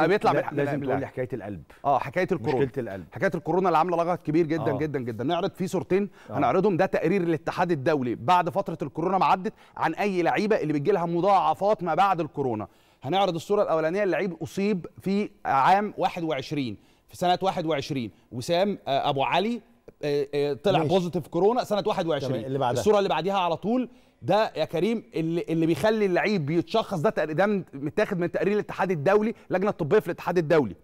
بيطلع لا لازم تقول لي حكايه القلب اه حكايه الكورونا مشكله القلب حكايه الكورونا اللي عامله لغط كبير جدا آه. جدا جدا نعرض فيه صورتين آه. هنعرضهم ده تقرير الاتحاد الدولي بعد فتره الكورونا ما عدت عن اي لعيبه اللي بتجي لها مضاعفات ما بعد الكورونا هنعرض الصوره الاولانيه اللعيب اصيب في عام 21 في سنه 21 وسام آه، ابو علي آه، آه، طلع بوزيتيف كورونا سنه 21 اللي بعدها. الصوره اللي بعديها على طول ده يا كريم اللي اللي بيخلي اللعيب بيتشخص ده ده متاخد من تقرير الاتحاد الدولي اللجنه الطبيه في الاتحاد الدولي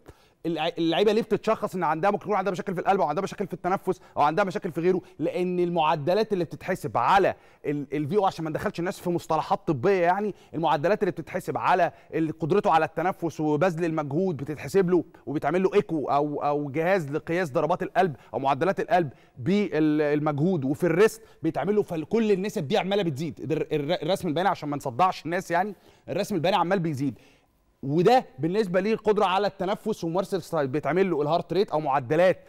اللعيبه ليه بتتشخص ان عندها ممكن يكون عندها مشاكل في القلب او عندها مشاكل في التنفس او عندها مشاكل في غيره لان المعدلات اللي بتتحسب على الفي او عشان ما ندخلش الناس في مصطلحات طبيه يعني المعدلات اللي بتتحسب على قدرته على التنفس وبذل المجهود بتتحسب له وبيتعمل له ايكو او او جهاز لقياس ضربات القلب او معدلات القلب بالمجهود وفي الريست بيتعمل له فكل النسب دي عماله بتزيد الرسم البياني عشان ما نصدعش الناس يعني الرسم البياني عمال بيزيد وده بالنسبه ليه القدره على التنفس وممارسه الاكسرسايز بيتعمل له الهارت ريت او معدلات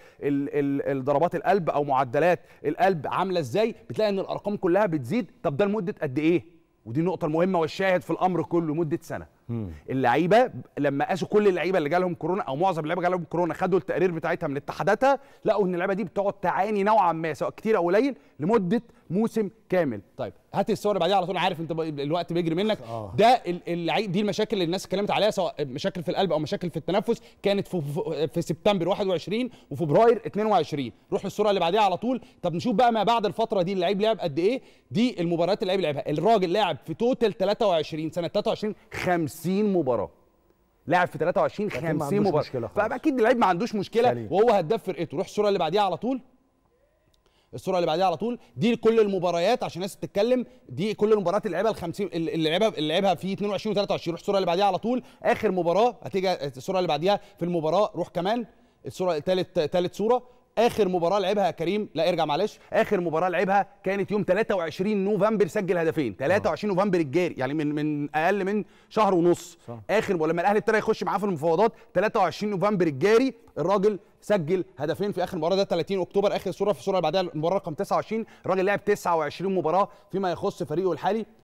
ضربات القلب او معدلات القلب عامله ازاي بتلاقي ان الارقام كلها بتزيد طب ده لمده قد ايه ودي النقطه المهمه والشاهد في الامر كله مده سنه اللعيبه لما قاسوا كل اللعيبه اللي جالهم كورونا او معظم اللعيبه جالهم كورونا خدوا التقرير بتاعتها من اتحاداتها لقوا ان اللعيبه دي بتقعد تعاني نوعا ما سواء كتير او قليل لمده موسم كامل طيب هات الصور اللي بعديها على طول عارف انت الوقت بيجري منك آه. ده اللعيب دي المشاكل اللي الناس اتكلمت عليها سواء مشاكل في القلب او مشاكل في التنفس كانت في, في سبتمبر 21 وفبراير 22 روح للصوره اللي بعديها على طول طب نشوف بقى ما بعد الفتره دي اللعيب لعب قد ايه دي المباريات اللي اللعيب لعبها الراجل لعب في توتال 23 سنه 23 50 مباراه لاعب في 23 50 مباراه فاكيد اللعيب ما عندوش مشكله سليم. وهو هداف فرقته روح الصوره اللي بعديها على طول الصوره اللي بعديها على طول دي كل المباريات عشان الناس تتكلم دي كل المباريات اللي لعبها ال 50 اللي لعبها اللي لعبها في 22 و23 روح الصوره اللي بعديها على طول اخر مباراه هتيجي الصوره اللي بعديها في المباراه روح كمان الصوره ثالث ثالث صوره اخر مباراه لعبها كريم لا ارجع معلش اخر مباراه لعبها كانت يوم 23 نوفمبر سجل هدفين 23 آه. نوفمبر الجاري يعني من من اقل من شهر ونص صح. اخر ولما الاهلي ابتدى يخش معاه في المفاوضات 23 نوفمبر الجاري الراجل سجل هدفين في اخر مباراه ده 30 اكتوبر اخر صوره في الصوره اللي بعدها المباراه رقم 29 الراجل لعب 29 مباراه فيما يخص فريقه الحالي